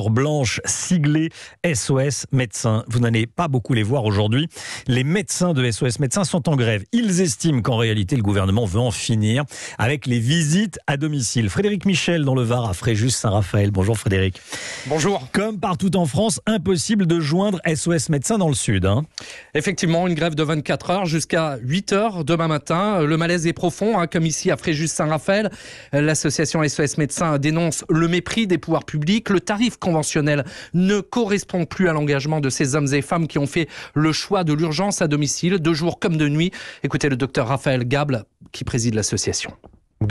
blanche siglée SOS médecins. Vous n'allez pas beaucoup les voir aujourd'hui. Les médecins de SOS médecins sont en grève. Ils estiment qu'en réalité, le gouvernement veut en finir avec les visites à domicile. Frédéric Michel dans le Var à Fréjus-Saint-Raphaël. Bonjour Frédéric. Bonjour. Comme partout en France, impossible de joindre SOS médecins dans le sud. Hein. Effectivement, une grève de 24 heures jusqu'à 8 heures demain matin. Le malaise est profond, hein, comme ici à Fréjus-Saint-Raphaël. L'association SOS médecins dénonce le mépris des pouvoirs publics, le tarif conventionnel ne correspond plus à l'engagement de ces hommes et femmes qui ont fait le choix de l'urgence à domicile, de jour comme de nuit. Écoutez le docteur Raphaël Gable qui préside l'association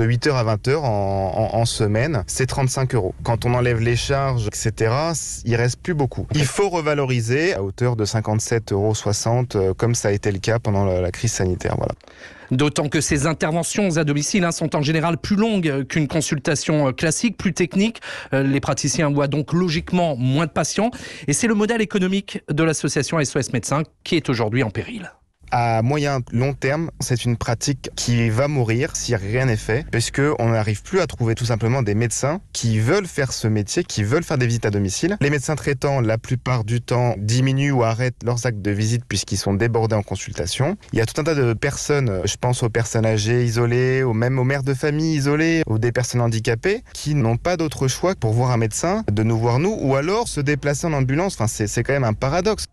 de 8h à 20h en, semaine, c'est 35 euros. Quand on enlève les charges, etc., il reste plus beaucoup. Il faut revaloriser à hauteur de 57,60 euros, euh, comme ça a été le cas pendant la, crise sanitaire. Voilà. D'autant que ces interventions à domicile hein, sont en général plus longues qu'une consultation euh, classique, plus technique. Euh, les praticiens voient donc logiquement moins de patients. Et c'est le modèle économique de l'association SOS Médecins qui est aujourd'hui en péril à moyen long terme, c'est une pratique qui va mourir si rien n'est fait, parce que on n'arrive plus à trouver tout simplement des médecins qui veulent faire ce métier, qui veulent faire des visites à domicile. Les médecins traitants, la plupart du temps, diminuent ou arrêtent leurs actes de visite puisqu'ils sont débordés en consultation. Il y a tout un tas de personnes, je pense aux personnes âgées isolées, ou même aux mères de famille isolées, ou des personnes handicapées, qui n'ont pas d'autre choix que pour voir un médecin, de nous voir nous, ou alors se déplacer en ambulance. Enfin, c'est quand même un paradoxe.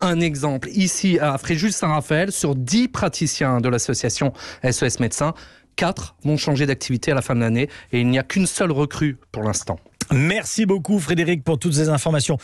Un exemple, ici à Fréjus-Saint-Raphaël, sur 10 praticiens de l'association SOS Médecins, 4 vont changer d'activité à la fin de l'année et il n'y a qu'une seule recrue pour l'instant. Merci beaucoup Frédéric pour toutes ces informations.